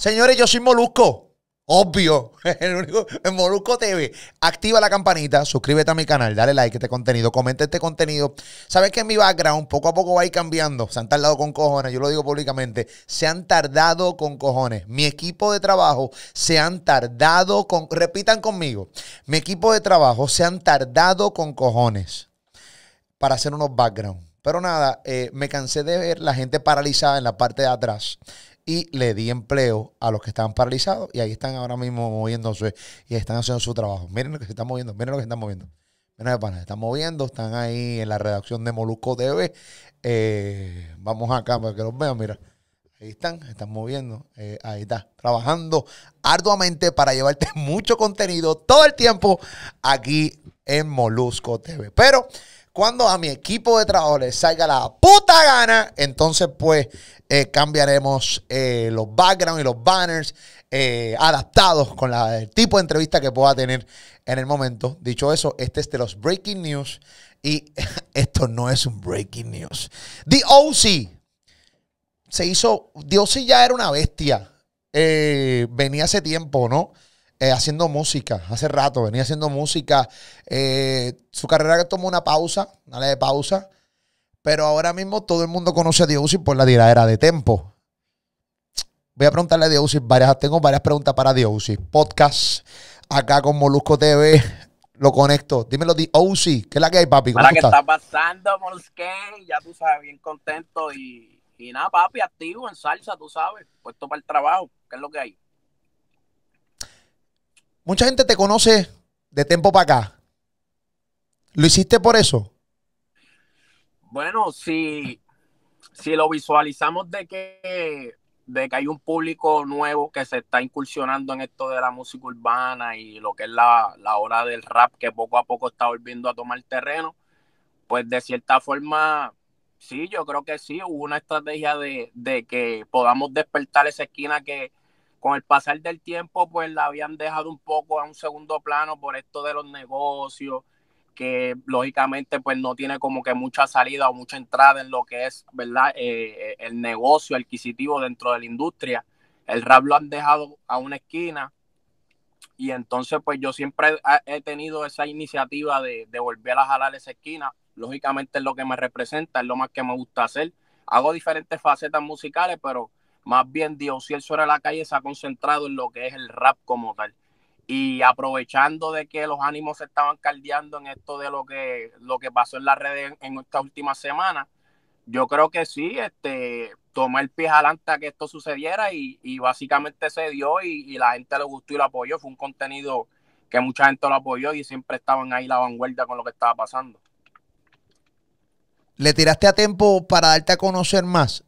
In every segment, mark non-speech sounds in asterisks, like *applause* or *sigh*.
Señores, yo soy Molusco. Obvio, *laughs* en Molusco TV. Activa la campanita, suscríbete a mi canal, dale like a este contenido, comenta este contenido. Sabes que mi background poco a poco va a ir cambiando. Se han tardado con cojones, yo lo digo públicamente. Se han tardado con cojones. Mi equipo de trabajo se han tardado con. Repitan conmigo. Mi equipo de trabajo se han tardado con cojones para hacer unos background. Pero nada, eh, me cansé de ver la gente paralizada en la parte de atrás y le di empleo a los que estaban paralizados y ahí están ahora mismo moviéndose y están haciendo su trabajo. Miren lo que se está moviendo, miren lo que se están moviendo. Miren lo se están moviendo, están ahí en la redacción de Molusco TV. Eh, vamos acá para que los vean, mira. Ahí están, están moviendo, eh, ahí está, trabajando arduamente para llevarte *laughs* mucho contenido todo el tiempo aquí en Molusco TV. Pero cuando a mi equipo de trabajadores salga la puta gana, entonces pues eh, cambiaremos eh, los backgrounds y los banners eh, adaptados con el tipo de entrevista que pueda tener en el momento. Dicho eso, este es de los breaking news y *laughs* esto no es un breaking news. The OC se hizo, The OC ya era una bestia. venía hace tiempo, ¿no? Eh, haciendo música, hace rato venía haciendo música. Eh, su carrera tomó una pausa, una de pausa, pero ahora mismo todo el mundo conoce a Dios por la tiradera de tempo. Voy a preguntarle a Diosi varias, tengo varias preguntas para Diosi. Podcast, acá con Molusco TV, lo conecto. Dímelo, Diosi. ¿qué es la que hay, papi? ¿Cómo ¿Qué está pasando, Molusque? Ya tú sabes, bien contento y, y nada, papi, activo en salsa, tú sabes, puesto para el trabajo, ¿qué es lo que hay? Mucha gente te conoce de tiempo para acá. ¿Lo hiciste por eso? Bueno, si, si lo visualizamos de que, de que hay un público nuevo que se está incursionando en esto de la música urbana y lo que es la, la hora del rap que poco a poco está volviendo a tomar terreno, pues de cierta forma sí, yo creo que sí, hubo una estrategia de, que podamos despertar esa esquina que, con el pasar del tiempo, pues la habían dejado un poco a un segundo plano por esto de los negocios, que lógicamente pues no tiene como que mucha salida o mucha entrada en lo que es, ¿verdad? Eh, el negocio adquisitivo dentro de la industria. El rap lo han dejado a una esquina y entonces pues yo siempre he tenido esa iniciativa de, de volver a jalar esa esquina. Lógicamente es lo que me representa, es lo más que me gusta hacer. Hago diferentes facetas musicales, pero más bien, Dios suelo sobre la calle se ha concentrado en lo que es el rap como tal. Y aprovechando de que los ánimos se estaban caldeando en esto de lo que, lo que pasó en las redes en, estas últimas semanas semana, yo creo que sí, este, el pie adelante a que esto sucediera y, básicamente se dio y, y, la gente le gustó y lo apoyó. Fue un contenido que mucha gente lo apoyó y siempre estaban ahí la vanguardia con lo que estaba pasando. ¿Le tiraste a tiempo para darte a conocer más?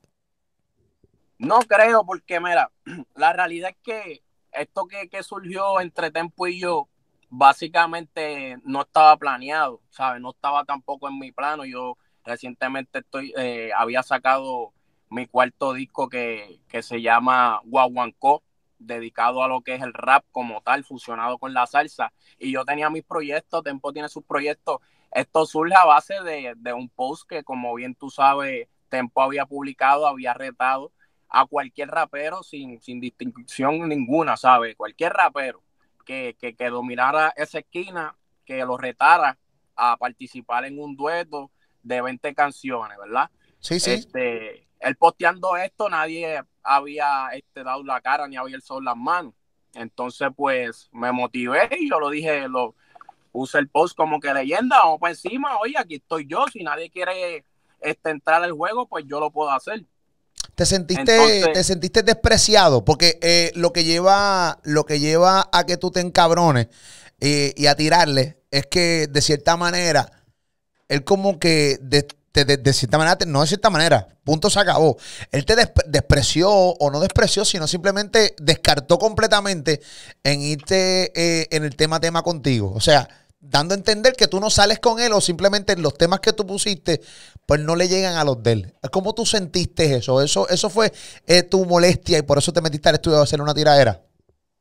No creo, porque mira, *clears throat* la realidad es que esto que, surgió entre Tempo y yo, básicamente no estaba planeado, ¿sabes? No estaba tampoco en mi plano. Yo recientemente estoy, eh, había sacado mi cuarto disco que, que se llama Guaguancó, dedicado a lo que es el rap como tal, fusionado con la salsa. Y yo tenía mis proyectos, Tempo tiene sus proyectos. Esto surge a base de, de un post que, como bien tú sabes, Tempo había publicado, había retado a cualquier rapero sin, sin distinción ninguna, ¿sabes? Cualquier rapero que, que, que, dominara esa esquina, que lo retara a participar en un dueto de 20 canciones, ¿verdad? Sí, sí. Este, él posteando esto, nadie había este, dado la cara ni había el sol las manos. Entonces, pues me motivé y yo lo dije, lo puse el post como que leyenda, vamos para encima, oye, aquí estoy yo, si nadie quiere este, entrar al juego, pues yo lo puedo hacer. ¿Te sentiste, te sentiste despreciado? Porque eh, lo, que lleva, lo que lleva a que tú te encabrones eh, y a tirarle es que de cierta manera, él como que de, de, cierta manera, no de cierta manera, punto se acabó. Él te despreció o no despreció, sino simplemente descartó completamente en irte eh, en el tema tema contigo. O sea, dando a entender que tú no sales con él o simplemente los temas que tú pusiste pues no le llegan a los de él. ¿Cómo tú sentiste eso? ¿Eso, eso fue eh, tu molestia y por eso te metiste al estudio a hacer una tiradera?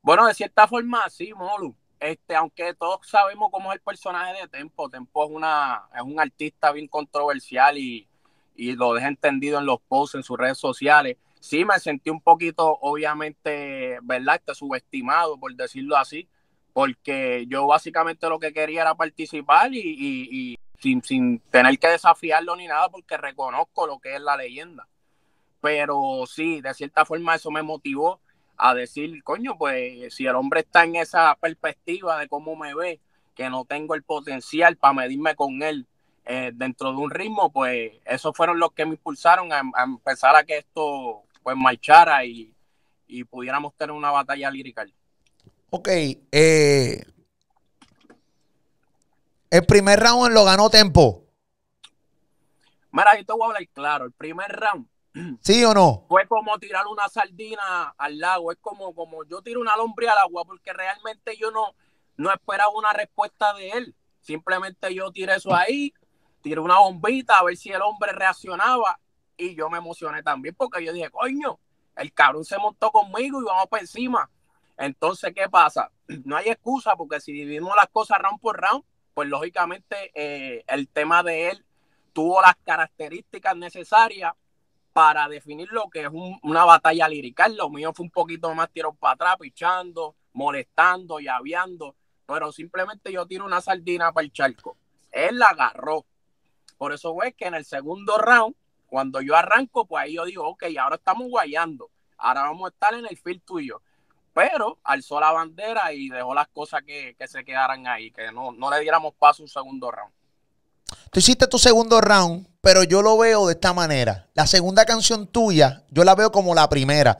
Bueno, de cierta forma sí, Molu. Este, aunque todos sabemos cómo es el personaje de Tempo. Tempo es, una, es un artista bien controversial y, y lo deja entendido en los posts, en sus redes sociales. Sí, me sentí un poquito, obviamente, ¿verdad? Este, subestimado, por decirlo así porque yo básicamente lo que quería era participar y, sin, tener que desafiarlo ni nada porque reconozco lo que es la leyenda. Pero sí, de cierta forma eso me motivó a decir, coño, pues si el hombre está en esa perspectiva de cómo me ve, que no tengo el potencial para medirme con él eh, dentro de un ritmo, pues esos fueron los que me impulsaron a, empezar a que esto pues marchara y, pudiéramos tener una batalla lírica Ok, eh, el primer round lo ganó Tempo. Mira, yo te voy a hablar claro. El primer round. *clears throat* ¿Sí o no? Fue como tirar una sardina al lago. Es como, como yo tiro una lombría al agua porque realmente yo no, no esperaba una respuesta de él. Simplemente yo tiré eso ahí, tiré una bombita a ver si el hombre reaccionaba. Y yo me emocioné también porque yo dije, coño, el cabrón se montó conmigo y vamos para encima. Entonces, ¿qué pasa? *clears throat* No hay excusa porque si dividimos las cosas round por round, pues lógicamente eh, el tema de él tuvo las características necesarias para definir lo que es una batalla lírica. Lo mío fue un poquito más tiro para atrás, pichando, molestando, aviando, pero simplemente yo tiro una sardina para el charco. Él la agarró. Por eso es que en el segundo round, cuando yo arranco, pues ahí yo digo, ok, ahora estamos guayando. Ahora vamos a estar en el y tuyo pero alzó la bandera y dejó las cosas que, se quedaran ahí, que no, le diéramos paso un segundo round. Tú hiciste tu segundo round, pero yo lo veo de esta manera. La segunda canción tuya, yo la veo como la primera.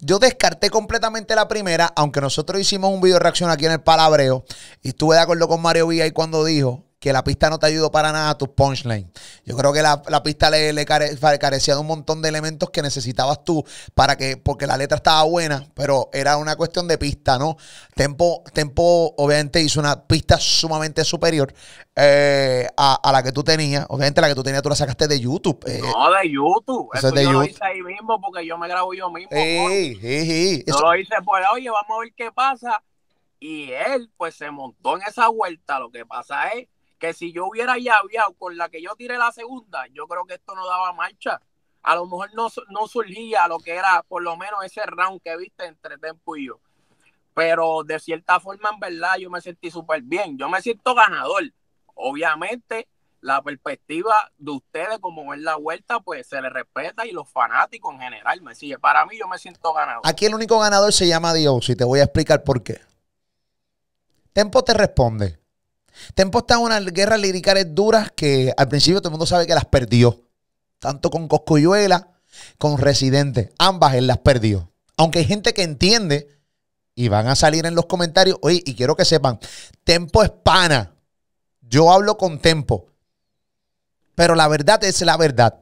Yo descarté completamente la primera, aunque nosotros hicimos un video reacción aquí en el Palabreo y estuve de acuerdo con Mario Villa y cuando dijo que la pista no te ayudó para nada a tu punchline. Yo creo que la, la pista le, le carecía de un montón de elementos que necesitabas tú para que, porque la letra estaba buena, pero era una cuestión de pista, ¿no? Tempo, Tempo obviamente hizo una pista sumamente superior eh, a, a, la que tú tenías. Obviamente la que tú tenías tú la sacaste de YouTube. Eh. No, de YouTube. Eso, es de yo YouTube. lo hice ahí mismo porque yo me grabo yo mismo. Sí, sí, sí. Yo lo hice por, oye, vamos a ver qué pasa. Y él pues se montó en esa vuelta. Lo que pasa es que si yo hubiera llaveado con la que yo tiré la segunda, yo creo que esto no daba marcha. A lo mejor no, surgía lo que era por lo menos ese round que viste entre Tempo y yo. Pero de cierta forma, en verdad, yo me sentí súper bien. Yo me siento ganador. Obviamente, la perspectiva de ustedes como ver la vuelta, pues se les respeta y los fanáticos en general me sigue. Para mí yo me siento ganador. Aquí el único ganador se llama Dios y te voy a explicar por qué. Tempo te responde. Tempo está en unas guerras liricales duras que al principio todo el mundo sabe que las perdió. Tanto con Coscoyuela, con Residente. Ambas él las perdió. Aunque hay gente que entiende y van a salir en los comentarios. Oye, y quiero que sepan, Tempo es pana. Yo hablo con Tempo. Pero la verdad es la verdad.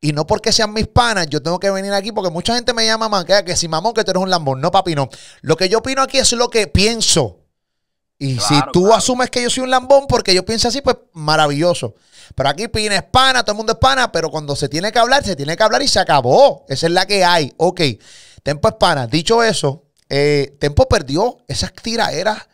Y no porque sean mis panas, yo tengo que venir aquí porque mucha gente me llama ah, que si mamón que tú eres un lambón. No, papi, no. Lo que yo opino aquí es lo que pienso. Y si tú asumes que yo soy un lambón porque yo pienso así, pues maravilloso. Pero aquí Pina es pana, todo el mundo es pana, pero cuando se tiene que hablar, se tiene que hablar y se acabó. Esa es la que hay. Ok, Tempo es pana. Dicho eso, eh, Tempo perdió esas tiraeras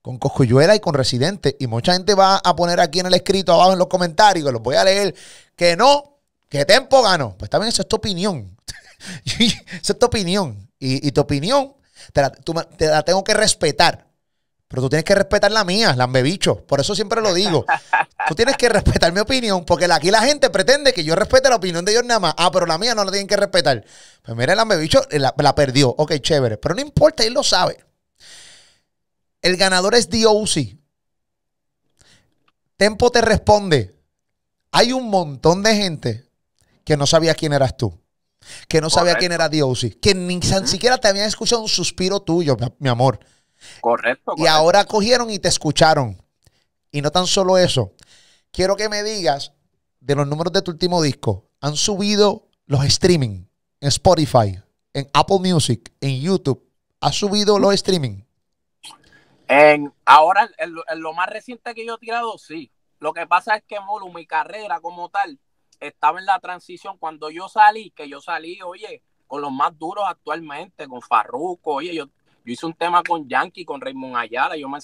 con Coscuyuela y con Residente. Y mucha gente va a poner aquí en el escrito abajo en los comentarios, que los voy a leer, que no, que Tempo ganó. Pues también esa es tu opinión. *laughs* esa es tu opinión. Y, tu opinión te la tengo que respetar. Pero tú tienes que respetar la mía, la bebicho. Por eso siempre lo digo. tú tienes que respetar mi opinión, porque aquí la gente pretende que yo respete la opinión de ellos nada más. Ah, pero la mía no la tienen que respetar. Pues mira, el eh, la, la perdió. Ok, chévere. Pero no importa, él lo sabe. El ganador es DOC. Tempo te responde. Hay un montón de gente que no sabía quién eras tú que no sabía quién era DOC, que ni siquiera te habían escuchado un suspiro tuyo, mi amor. Correcto, Y ahora cogieron y te escucharon. Y no tan solo eso. Quiero que me digas de los números de tu último disco. Han subido los streaming en Spotify, en Apple Music, en YouTube. ¿Has subido los streaming? En, ahora, en lo, más reciente que yo he tirado, sí. Lo que pasa es que Molu, mi carrera como tal, estaba en la transición cuando yo salí, que yo salí, oye, con los más duros actualmente, con Farruko, oye, yo yo hice un tema con Yankee, con Raymond Ayala. Yo me,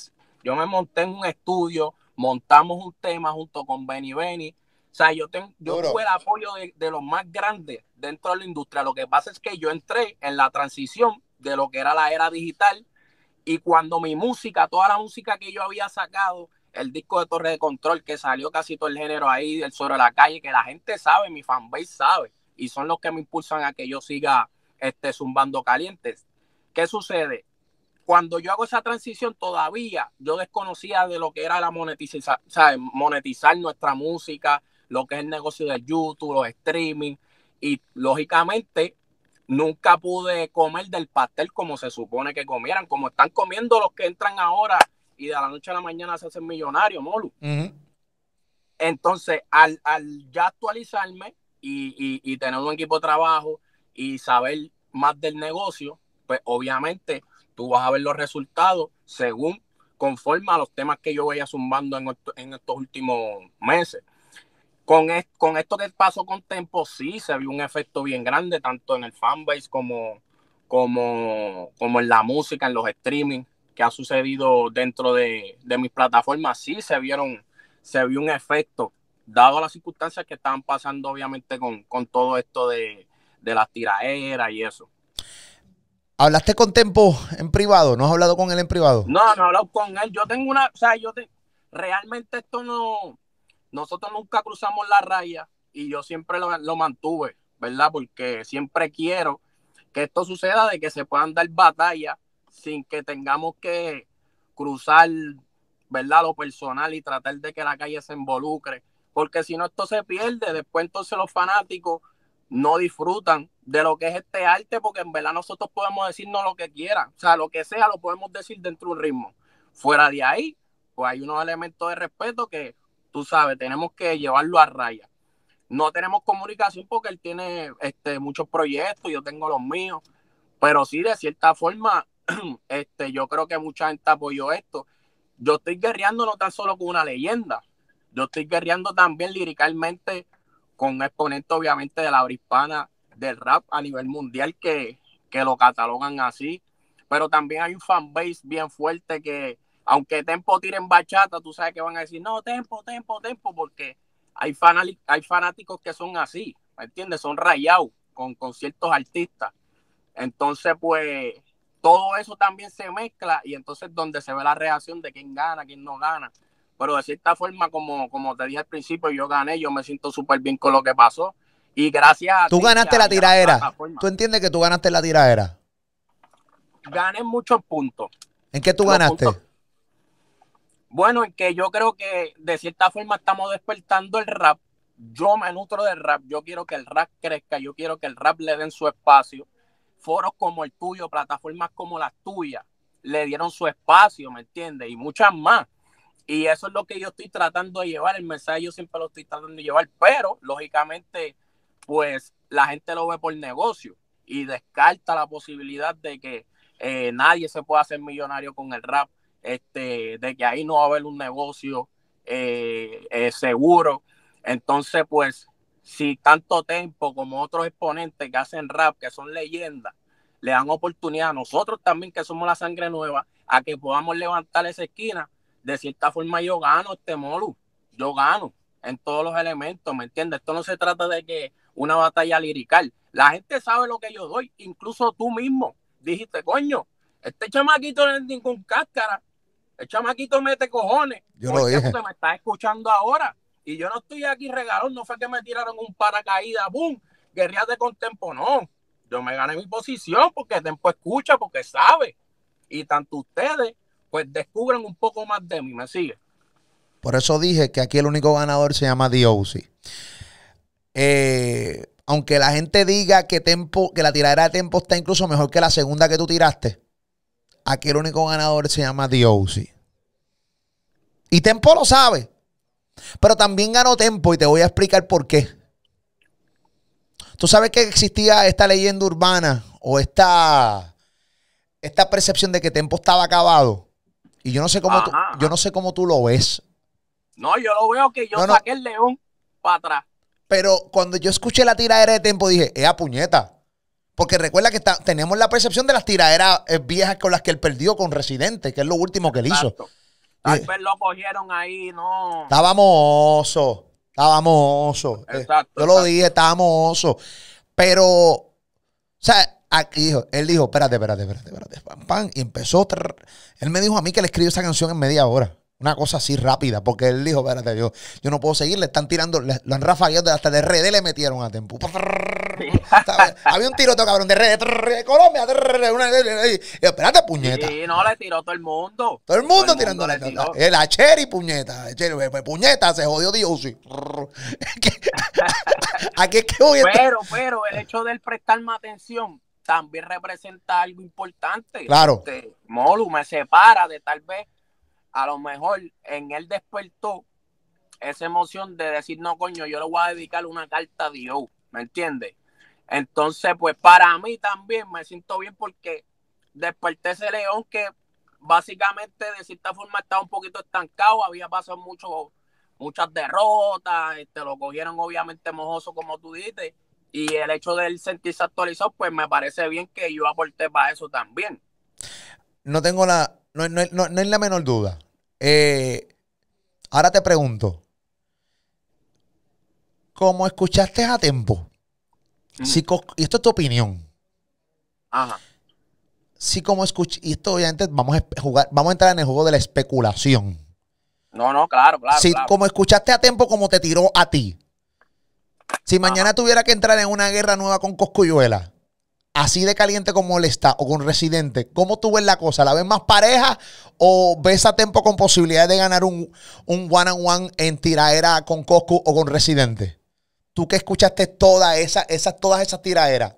yo me monté en un estudio, montamos un tema junto con Benny Benny. O sea, yo, tengo, yo tuve el apoyo de, de, los más grandes dentro de la industria. Lo que pasa es que yo entré en la transición de lo que era la era digital y cuando mi música, toda la música que yo había sacado, el disco de Torre de Control que salió casi todo el género ahí, el de la calle, que la gente sabe, mi fanbase sabe y son los que me impulsan a que yo siga este, zumbando calientes. ¿Qué sucede? cuando yo hago esa transición todavía yo desconocía de lo que era la monetizar, monetizar nuestra música, lo que es el negocio de YouTube, los streaming y lógicamente nunca pude comer del pastel como se supone que comieran, como están comiendo los que entran ahora y de la noche a la mañana se hacen millonarios, Molu. Entonces, al, ya actualizarme y, tener un equipo de trabajo y saber más del negocio, pues obviamente tú vas a ver los resultados según conforme a los temas que yo voy zumbando en, estos últimos meses. Con, esto que pasó con Tempo, sí se vio un efecto bien grande, tanto en el fanbase como, en la música, en los streaming que ha sucedido dentro de, mis plataformas, sí se vieron, se vio un efecto, dado las circunstancias que estaban pasando, obviamente, con, todo esto de, de las tiraderas y eso. ¿Hablaste con Tempo en privado? ¿No has hablado con él en privado? No, no he hablado con él. Yo tengo una, o sea, yo realmente esto no, nosotros nunca cruzamos la raya y yo siempre lo, lo mantuve, ¿verdad? Porque siempre quiero que esto suceda, de que se puedan dar batallas sin que tengamos que cruzar, ¿verdad? Lo personal y tratar de que la calle se involucre. Porque si no, esto se pierde. Después entonces los fanáticos no disfrutan de lo que es este arte, porque en verdad nosotros podemos decirnos lo que quieran, o sea, lo que sea lo podemos decir dentro de un ritmo. Fuera de ahí, pues hay unos elementos de respeto que, tú sabes, tenemos que llevarlo a raya. No tenemos comunicación porque él tiene este, muchos proyectos, yo tengo los míos, pero sí, de cierta forma, *clears throat* este, yo creo que mucha gente apoyó esto. Yo estoy guerreando no tan solo con una leyenda, yo estoy guerreando también liricalmente con un exponente, obviamente, de la hispana del rap a nivel mundial que, que lo catalogan así. Pero también hay un fanbase bien fuerte que, aunque Tempo tiren bachata, tú sabes que van a decir, no, Tempo, Tempo, Tempo, porque hay, hay fanáticos que son así, ¿me entiendes? Son rayados con, con ciertos artistas. Entonces, pues, todo eso también se mezcla y entonces donde se ve la reacción de quién gana, quién no gana. Pero de cierta forma, como, como te dije al principio, yo gané, yo me siento súper bien con lo que pasó. Y gracias a Tú ganaste la tiradera. ¿Tú entiendes que tú ganaste la tiradera? Gané muchos puntos. ¿En qué tú ganaste? Bueno, en que yo creo que de cierta forma estamos despertando el rap. Yo me nutro del rap. Yo quiero que el rap crezca. Yo quiero que el rap le den su espacio. Foros como el tuyo, plataformas como las tuyas, le dieron su espacio, ¿me entiendes? Y muchas más. Y eso es lo que yo estoy tratando de llevar. El mensaje yo siempre lo estoy tratando de llevar. Pero, lógicamente, pues la gente lo ve por negocio y descarta la posibilidad de que eh, nadie se pueda hacer millonario con el rap, este, de que ahí no va a haber un negocio eh, eh, seguro. Entonces, pues, si tanto Tempo como otros exponentes que hacen rap, que son leyendas, le dan oportunidad a nosotros también, que somos la sangre nueva, a que podamos levantar esa esquina, de cierta forma yo gano este molu, yo gano en todos los elementos, ¿me entiendes? Esto no se trata de que una batalla lirical. La gente sabe lo que yo doy, incluso tú mismo dijiste, coño, este chamaquito no es ningún cáscara, el este chamaquito mete cojones. Yo lo dije. me estás escuchando ahora y yo no estoy aquí regalón, no fue que me tiraron un paracaídas, boom, guerrillas de contempo, no. Yo me gané mi posición porque el Tempo escucha, porque sabe. Y tanto ustedes, pues descubren un poco más de mí, ¿me sigue? Por eso dije que aquí el único ganador se llama DOC. Eh, aunque la gente diga que, que la tiradera de tempo está incluso mejor que la segunda que tú tiraste, aquí el único ganador se llama DOC. Y Tempo lo sabe. Pero también ganó Tempo y te voy a explicar por qué. Tú sabes que existía esta leyenda urbana o esta, esta percepción de que Tempo estaba acabado. Y yo no sé cómo, yo no sé cómo tú lo ves. No, yo lo veo que yo no, el león para atrás. Pero cuando yo escuché la tiradera de tiempo dije, ¡Ea puñeta! Porque recuerda que tenemos la percepción de las tiraderas eh, viejas con las que él perdió con Residente, que es lo último que él hizo. Tal eh, vez lo cogieron ahí, no. Estábamos oso. Estábamos oso. Eh, yo lo dije, estábamos oso. Pero, o sea, aquí dijo, él dijo, espérate, espérate, espérate, espérate. Pam, pam, y empezó. Él me dijo a mí que le escribió esa canción en media hora. Una cosa así rápida, porque él dijo, espérate, yo, yo no puedo seguir, le están tirando, lo han rafagado hasta de RD le metieron a Tempu. *laughs* Había un tiroteo, cabrón, de de Colombia, espérate, puñeta. Sí, no, le tiró todo el mundo. Todo el mundo tirándole la El eh, Cherry, puñeta. Pues, pues, puñeta, se jodió Dios. *laughs* Aquí es que voy Pero, pero, el hecho de él prestarme atención también representa algo importante. Claro. Este, Molu me separa de tal vez a lo mejor en él despertó esa emoción de decir, no, coño, yo le voy a dedicar una carta a Dios, ¿me entiendes? Entonces, pues para mí también me siento bien porque desperté ese león que básicamente de cierta forma estaba un poquito estancado, había pasado mucho, muchas derrotas, este, lo cogieron obviamente mojoso como tú dijiste, y el hecho de él sentirse actualizado, pues me parece bien que yo aporté para eso también. No tengo la, no, no, es la menor duda. Eh, ahora te pregunto. ¿Cómo escuchaste a tiempo, y esto es tu opinión. Ajá. Si como escuchaste. y esto obviamente vamos a jugar, vamos a entrar en el juego de la especulación. No, no, claro, claro. Si como escuchaste a tiempo, como te tiró a ti. Si mañana tuviera que entrar en una guerra nueva con Coscuyuela, así de caliente como él está, o con Residente, ¿cómo tú ves la cosa? ¿La ves más pareja o ves a Tempo con posibilidad de ganar un, one on one en tiraera con Coscu o con Residente? Tú que escuchaste toda esa, todas esas tiraeras.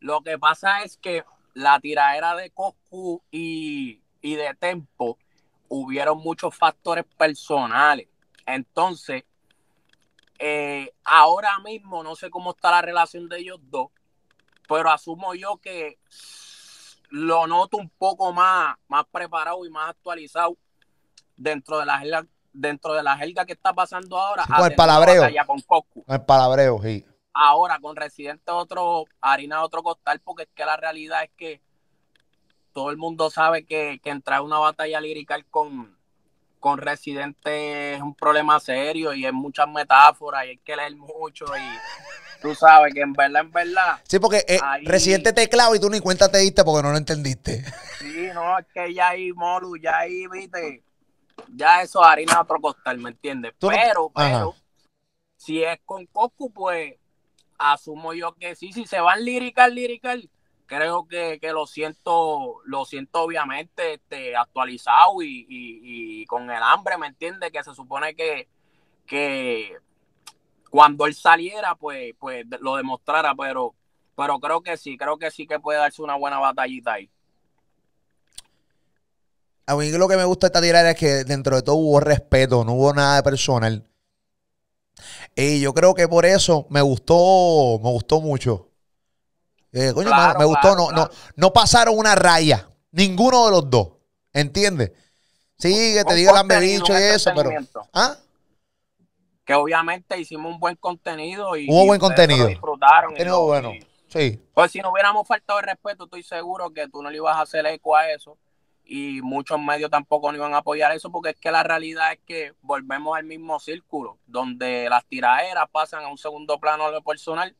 Lo que pasa es que la tiraera de Coscu y, de Tempo hubieron muchos factores personales. Entonces, eh, ahora mismo no sé cómo está la relación de ellos dos, pero asumo yo que lo noto un poco más, más preparado y más actualizado dentro de la jerga, dentro de la que está pasando ahora. con el palabreo. Con, el palabreo, sí. Ahora con Residente otro, harina otro costal, porque es que la realidad es que todo el mundo sabe que, entrar a una batalla lirical con, con Residente es un problema serio y es muchas metáforas y hay que leer mucho y *laughs* Tú sabes que en verdad, en verdad. Sí, porque eh, te Residente y tú ni cuenta te diste porque no lo entendiste. Sí, no, es que ya ahí, Molu, ya ahí, viste. Ya eso harina otro costal, ¿me entiendes? pero, pero, si es con Coscu, pues asumo yo que sí, si se van lirical, lirical, creo que, que, lo siento, lo siento obviamente este, actualizado y, y, y con el hambre, ¿me entiendes? Que se supone que, que cuando él saliera, pues, pues lo demostrara, pero, pero creo que sí, creo que sí que puede darse una buena batallita ahí. A mí lo que me gusta esta tirada es que dentro de todo hubo respeto, no hubo nada de personal. Y yo creo que por eso me gustó, me gustó mucho. Eh, coño, me gustó, no, no, no pasaron una raya, ninguno de los dos, ¿entiendes? Sí, que te diga el bicho y eso, pero... ¿Ah? que obviamente hicimos un buen contenido y buen contenido. disfrutaron. Pero bueno. sí. Pues si no hubiéramos faltado el respeto, estoy seguro que tú no le ibas a hacer eco a eso y muchos medios tampoco no iban a apoyar eso porque es que la realidad es que volvemos al mismo círculo donde las tiraderas pasan a un segundo plano de lo personal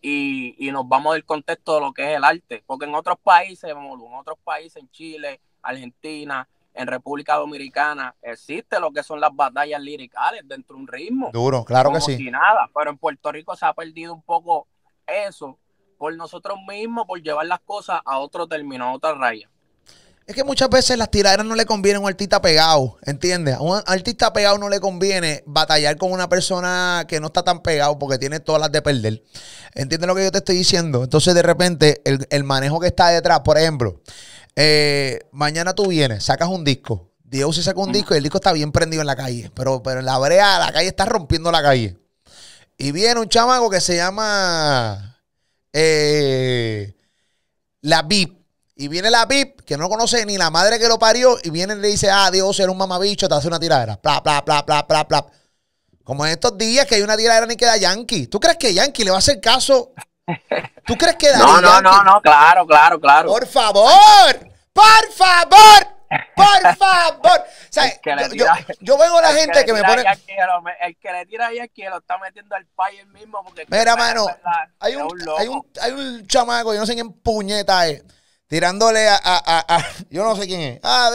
y, y, nos vamos del contexto de lo que es el arte. Porque en otros países, en otros países, en Chile, Argentina, en República Dominicana existe lo que son las batallas liricales dentro de un ritmo. Duro, claro que sí. Si nada, pero en Puerto Rico se ha perdido un poco eso por nosotros mismos, por llevar las cosas a otro término, a otra raya. Es que muchas veces las tiraderas no le conviene a un artista pegado, ¿entiendes? A un artista pegado no le conviene batallar con una persona que no está tan pegado porque tiene todas las de perder. ¿Entiendes lo que yo te estoy diciendo? Entonces, de repente, el, el manejo que está detrás, por ejemplo, eh, mañana tú vienes, sacas un disco. Dios se saca un disco y el disco está bien prendido en la calle. Pero, pero en la brea, la calle está rompiendo la calle. Y viene un chamaco que se llama eh, La VIP. Y viene la VIP, que no conoce ni la madre que lo parió, y viene y le dice, ah, Dios, eres un mamabicho, te hace una tiradera. Como en estos días que hay una tiradera ni queda Yankee. ¿Tú crees que Yankee le va a hacer caso ¿Tú crees que No, no, no, no, claro, claro, claro. Por favor, por favor. Por *laughs* favor. O sea, yo, yo, veo a la gente que, me pone. el que le tira ahí aquí lo está metiendo al pay mismo. Porque Mira, mano, hay, un, hay, un, hay, un, chamaco, yo no sé quién puñeta es, tirándole a. a, a, yo no sé quién es. Ah,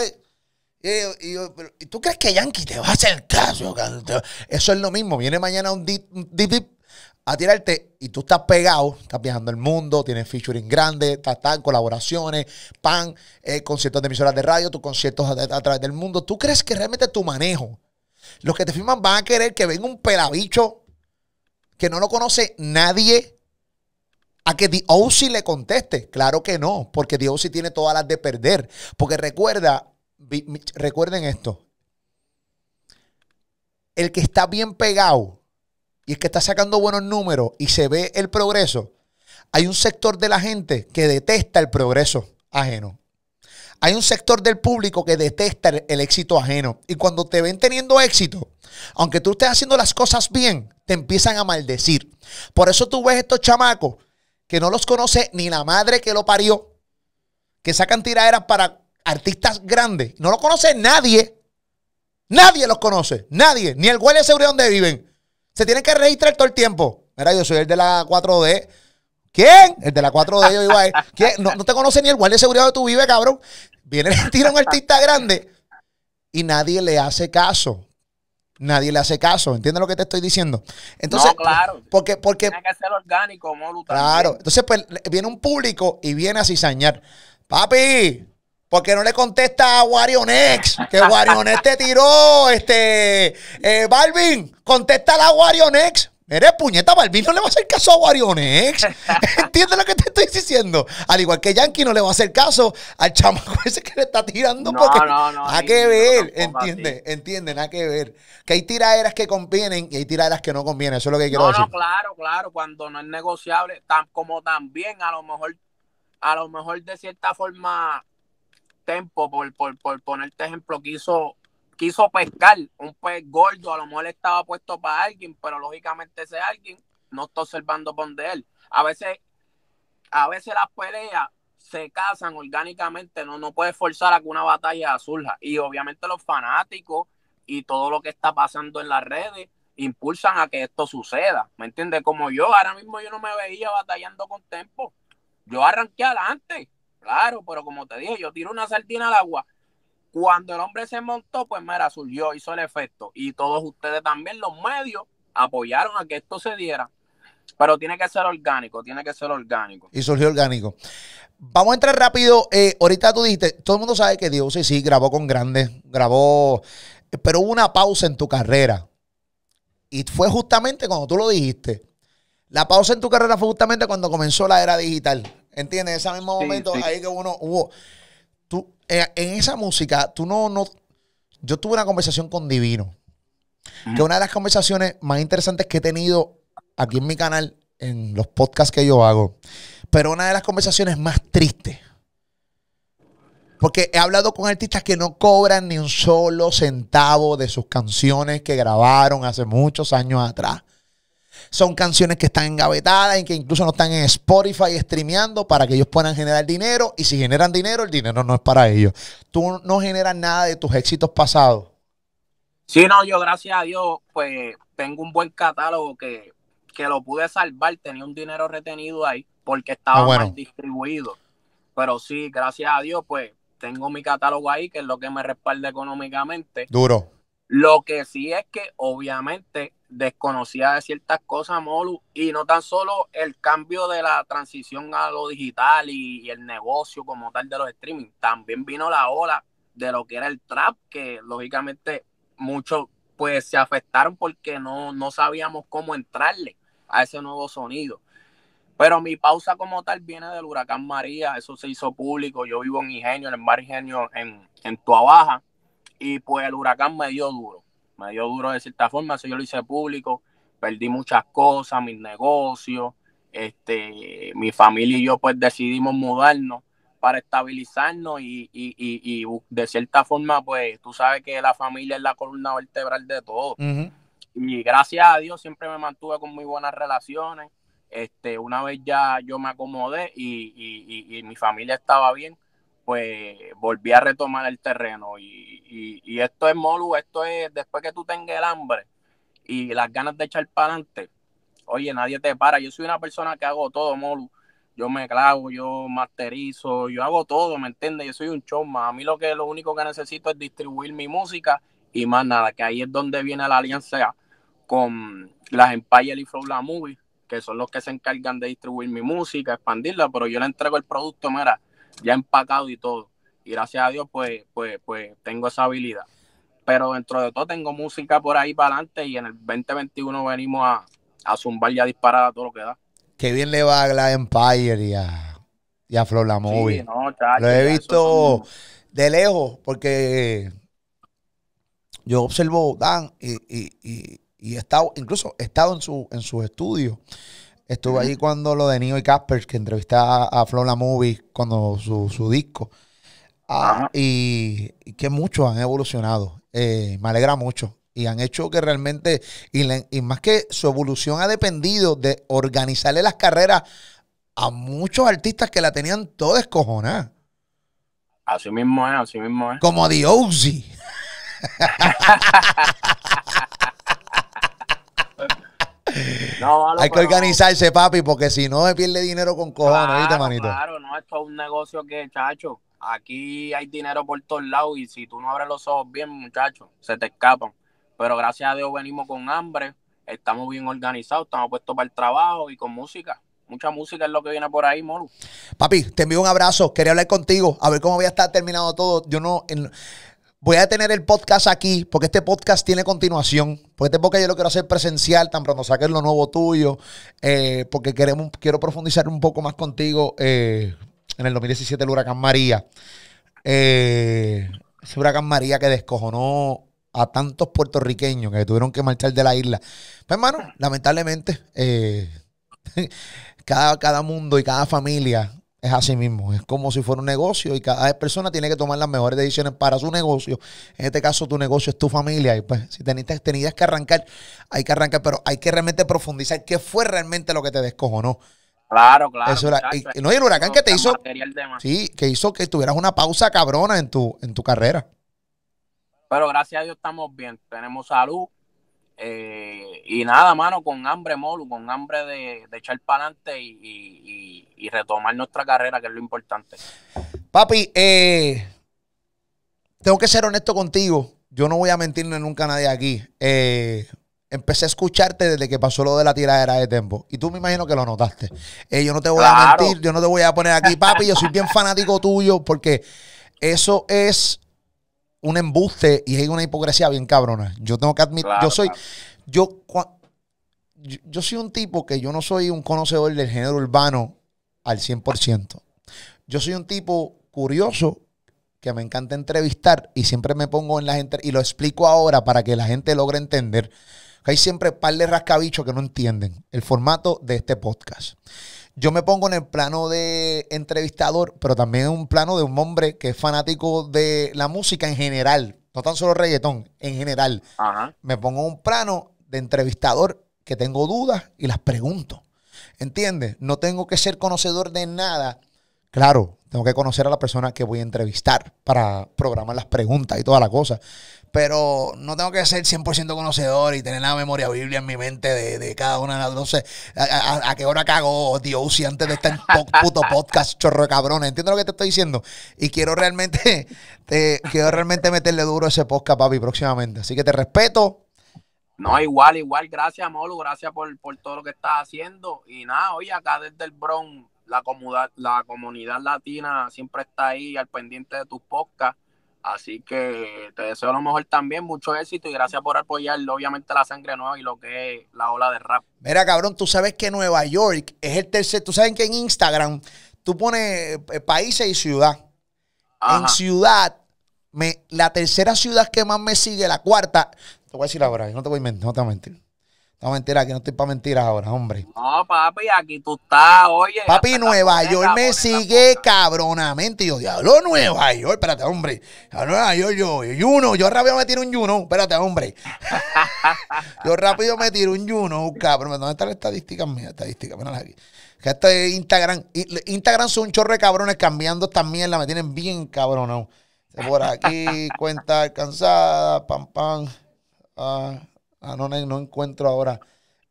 y, ¿Tú crees que Yankee te va a hacer caso? Eso es lo mismo. Viene mañana un dip, dip a tirarte y tú estás pegado, estás viajando el mundo, tienes featuring grande, estás, colaboraciones, pan, eh, conciertos de emisoras de radio, tus conciertos a, través del mundo. ¿Tú crees que realmente tu manejo, los que te firman van a querer que venga un pelabicho que no lo conoce nadie a que O.C. le conteste? Claro que no, porque D.O.C. tiene todas las de perder. Porque recuerda, recuerden esto, el que está bien pegado y es que está sacando buenos números y se ve el progreso, hay un sector de la gente que detesta el progreso ajeno. Hay un sector del público que detesta el, éxito ajeno. Y cuando te ven teniendo éxito, aunque tú estés haciendo las cosas bien, te empiezan a maldecir. Por eso tú ves estos chamacos que no los conoce ni la madre que lo parió, que sacan tiraderas para artistas grandes. No lo conoce nadie. Nadie los conoce. Nadie. Ni el güey de seguridad donde viven. Se tienen que registrar todo el tiempo. Mira, yo soy el de la 4D. ¿Quién? El de la 4D, yo iba a ¿Quién? No, te conoce ni el guardia de seguridad de tu vive, cabrón. Viene, *laughs* tira un artista grande y nadie le hace caso. Nadie le hace caso. ¿Entiendes lo que te estoy diciendo? Entonces, no, claro. Porque, porque. Tiene que ser orgánico, Claro. Entonces, pues, viene un público y viene a cizañar. Papi, ¿Por qué no le contesta a Warionex. Que Warionex *laughs* te tiró. Este. Eh, Balvin, contesta a Warionex. Eres puñeta, Balvin no le va a hacer caso a Warionex. *laughs* ¿Entiendes lo que te estoy diciendo? Al igual que Yankee no le va a hacer caso al chamaco *laughs* ese que le está tirando. No, no, no. que ver, ¿Entiende? entienden. A que ver. Que hay tiraderas que convienen y hay tiraderas que no convienen. Eso es lo que quiero decir. No, claro, claro. Cuando no es negociable, tan, como también a lo mejor, a lo mejor de cierta forma tempo, por, por, ponerte ejemplo, quiso, quiso pescar un pez gordo, a lo mejor estaba puesto para alguien, pero lógicamente ese alguien no está observando por de él. A veces, a veces las peleas se casan orgánicamente, no, no puedes forzar a que una batalla surja. Y obviamente los fanáticos y todo lo que está pasando en las redes impulsan a que esto suceda. ¿Me entiendes? Como yo, ahora mismo yo no me veía batallando con Tempo. Yo arranqué adelante. Claro, pero como te dije, yo tiro una sardina al agua. Cuando el hombre se montó, pues mira, surgió, hizo el efecto. Y todos ustedes también, los medios, apoyaron a que esto se diera. Pero tiene que ser orgánico, tiene que ser orgánico. Y surgió orgánico. Vamos a entrar rápido. Eh, ahorita tú dijiste, todo el mundo sabe que Dios sí, sí, grabó con grandes, grabó, pero hubo una pausa en tu carrera. Y fue justamente cuando tú lo dijiste. La pausa en tu carrera fue justamente cuando comenzó la era digital. ¿Entiendes? En ese mismo momento, ahí que uno hubo. Tú, eh, en, esa música, tú no, no. Yo tuve una conversación con Divino. Que una de las conversaciones más interesantes que he tenido aquí en mi canal, en los podcasts que yo hago, pero una de las conversaciones más tristes. Porque he hablado con artistas que no cobran ni un solo centavo de sus canciones que grabaron hace muchos años atrás. Son canciones que están engavetadas y que incluso no están en Spotify streameando para que ellos puedan generar dinero. Y si generan dinero, el dinero no es para ellos. Tú no generas nada de tus éxitos pasados. Sí, no, yo gracias a Dios, pues tengo un buen catálogo que, lo pude salvar. Tenía un dinero retenido ahí porque estaba ah, mal distribuido. Pero sí, gracias a Dios, pues tengo mi catálogo ahí, que es lo que me respalda económicamente. Duro. Lo que sí es que, obviamente, desconocía de ciertas cosas, Molu, y no tan solo el cambio de la transición a lo digital y, el negocio como tal de los streaming, también vino la ola de lo que era el trap, que lógicamente muchos pues se afectaron porque no, no sabíamos cómo entrarle a ese nuevo sonido. Pero mi pausa como tal viene del huracán María, eso se hizo público, yo vivo en Ingenio, en el mar Ingenio, en, en Baja, y pues el huracán me dio duro me dio duro de cierta forma, eso yo lo hice público, perdí muchas cosas, mis negocios, este, mi familia y yo pues decidimos mudarnos para estabilizarnos y, de cierta forma, pues tú sabes que la familia es la columna vertebral de todo. Y gracias a Dios siempre me mantuve con muy buenas relaciones. Este, una vez ya yo me acomodé y, mi familia estaba bien, pues volví a retomar el terreno. Y, esto es Molu, esto es después que tú tengas el hambre y las ganas de echar para adelante. Oye, nadie te para. Yo soy una persona que hago todo, Molu. Yo me clavo, yo masterizo, yo hago todo, ¿me entiendes? Yo soy un choma. A mí lo que lo único que necesito es distribuir mi música y más nada, que ahí es donde viene la alianza con las Empire y Flow La Movie, que son los que se encargan de distribuir mi música, expandirla, pero yo le entrego el producto, mira, ya empacado y todo. Y gracias a Dios, pues, pues, pues tengo esa habilidad. Pero dentro de todo tengo música por ahí para adelante y en el 2021 venimos a, a zumbar ya disparada todo lo que da. Qué bien le va a la Empire y a, y a Flor la sí, no, Lo he visto de lejos porque yo observo Dan y, he estado, incluso he estado en, su, en sus estudios Estuve ahí cuando lo de Neo y Casper, que entrevistó a, Flo Flow La Movie, cuando su, disco. Ah, y, que muchos han evolucionado. Eh, me alegra mucho. Y han hecho que realmente, y, más que su evolución ha dependido de organizarle las carreras a muchos artistas que la tenían toda escojonada. Así mismo es, así mismo es. Como The Ozzy. *laughs* No, Hay que organizarse, papi, porque si no se pierde dinero con cojones, ¿viste, manito? Claro, no, esto es un negocio que, chacho, aquí hay dinero por todos lados y si tú no abres los ojos bien, muchachos, se te escapan. Pero gracias a Dios venimos con hambre, estamos bien organizados, estamos puestos para el trabajo y con música. Mucha música es lo que viene por ahí, Molu. Papi, te envío un abrazo. Quería hablar contigo, a ver cómo voy a estar terminado todo. Yo no. En, Voy a tener el podcast aquí, porque este podcast tiene continuación. Porque este yo lo quiero hacer presencial, tan pronto saques lo nuevo tuyo. Eh, porque queremos, quiero profundizar un poco más contigo eh, en el 2017, el huracán María. Eh, ese huracán María que descojonó a tantos puertorriqueños que tuvieron que marchar de la isla. Pues, hermano, lamentablemente, eh, *laughs* cada, cada mundo y cada familia es así mismo, es como si fuera un negocio y cada persona tiene que tomar las mejores decisiones para su negocio. En este caso, tu negocio es tu familia y pues si tenías, que arrancar, hay que arrancar, pero hay que realmente profundizar qué fue realmente lo que te descojonó. Claro, claro. y, no, hay el huracán que te hizo, sí, que hizo que tuvieras una pausa cabrona en tu, en tu carrera. Pero gracias a Dios estamos bien, tenemos salud, eh, y nada, mano, con hambre, Molu, con hambre de, echar para adelante y, retomar nuestra carrera, que es lo importante. Papi, eh, tengo que ser honesto contigo. Yo no voy a mentirle nunca a nadie aquí. Eh, empecé a escucharte desde que pasó lo de la tiradera de tempo. Y tú me imagino que lo notaste. yo no te voy a mentir, yo no te voy a poner aquí, papi, yo soy bien fanático tuyo porque eso es un embuste y hay una hipocresía bien cabrona. Yo tengo que admitir, yo soy, yo, yo, soy un tipo que yo no soy un conocedor del género urbano al 100%. Yo soy un tipo curioso que me encanta entrevistar y siempre me pongo en la gente y lo explico ahora para que la gente logre entender que hay siempre par de rascabichos que no entienden el formato de este podcast yo me pongo en el plano de entrevistador, pero también en un plano de un hombre que es fanático de la música en general, no tan solo reggaetón, en general. Me pongo en un plano de entrevistador que tengo dudas y las pregunto. ¿Entiendes? No tengo que ser conocedor de nada Claro, tengo que conocer a la persona que voy a entrevistar para programar las preguntas y toda la cosa. Pero no tengo que ser 100% conocedor y tener la memoria biblia en mi mente de, de cada una de las. 12. a, qué hora cago? Dios y antes de estar en puto podcast, chorro de cabrones. Entiendo lo que te estoy diciendo. Y quiero realmente, *laughs* te, quiero realmente meterle duro a ese podcast, papi, próximamente. Así que te respeto. No, igual, igual. Gracias, Molo. Gracias por, por todo lo que estás haciendo. Y nada, oye, acá desde el Bron la comunidad, la comunidad latina siempre está ahí al pendiente de tus podcast. Así que te deseo lo mejor también, mucho éxito y gracias por apoyar, obviamente la sangre nueva y lo que es la ola de rap. Mira, cabrón, tú sabes que Nueva York es el tercer, tú sabes que en Instagram tú pones eh, países y ciudad. En ciudad, me, la tercera ciudad que más me sigue, la cuarta, te voy a decir la verdad, no te voy a mentir, no te voy a mentir. No, mentira, aquí no estoy para mentiras ahora, hombre. No, papi, aquí tú estás, oye. Papi, Nueva York me sigue cabronamente cabronamente. Yo, diablo, Nueva York, espérate, hombre. Nueva York, yo, Juno, yo rápido me tiro un Juno, espérate, hombre. *laughs* yo rápido me tiro un Juno, cabrón. ¿Dónde están las estadísticas mías? Estadísticas, míralas aquí. Que este Instagram, Instagram son un chorro de cabrones cambiando esta mierda, me tienen bien cabronado. Por aquí, *laughs* cuenta alcanzada, pam, pam. Ah, Ah, no, no encuentro ahora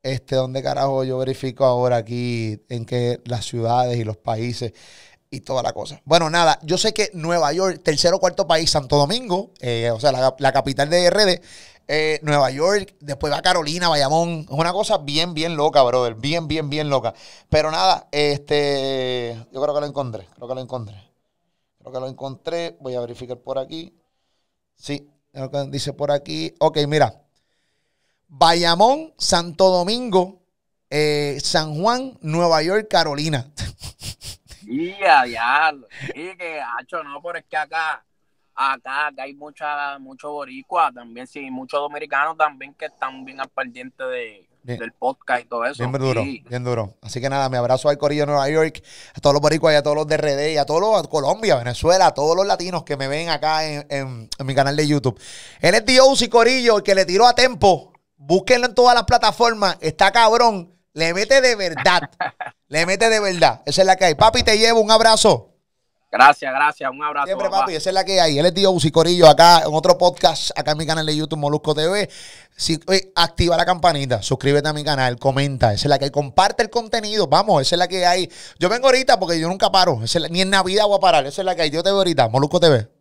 este, dónde carajo yo verifico ahora aquí en que las ciudades y los países y toda la cosa. Bueno, nada, yo sé que Nueva York, tercero o cuarto país, Santo Domingo, eh, o sea, la, capital de RD, eh, Nueva York, después va Carolina, Bayamón, es una cosa bien, bien loca, brother, bien, bien, bien loca. Pero nada, este, yo creo que lo encontré, creo que lo encontré. Creo que lo encontré, voy a verificar por aquí. Sí, dice por aquí. Ok, mira, Bayamón, Santo Domingo, eh, San Juan, Nueva York, Carolina. Y a diablo. Y que, hacho, no, Por es que acá, acá, hay mucha, mucho boricua también, sí, muchos dominicanos también que están bien al pendiente del podcast y todo eso. Bien duro, bien duro. Así que nada, me abrazo al Corillo de Nueva York, a todos los boricuas y a todos los de RD y a todos los a Colombia, Venezuela, a todos los latinos que me ven acá en, mi canal de YouTube. Él es Dios y Corillo, el que le tiró a tempo Búsquenlo en todas las plataformas. Está cabrón. Le mete de verdad. *laughs* Le mete de verdad. Esa es la que hay. Papi, te llevo un abrazo. Gracias, gracias. Un abrazo. Siempre, papi. Esa es la que hay. Él es tío Corillo acá en otro podcast, acá en mi canal de YouTube, Molusco TV. Si, activa la campanita, suscríbete a mi canal, comenta. Esa es la que hay. Comparte el contenido. Vamos, esa es la que hay. Yo vengo ahorita porque yo nunca paro. ni en Navidad voy a parar. Esa es la que hay. Yo te veo ahorita, Molusco TV.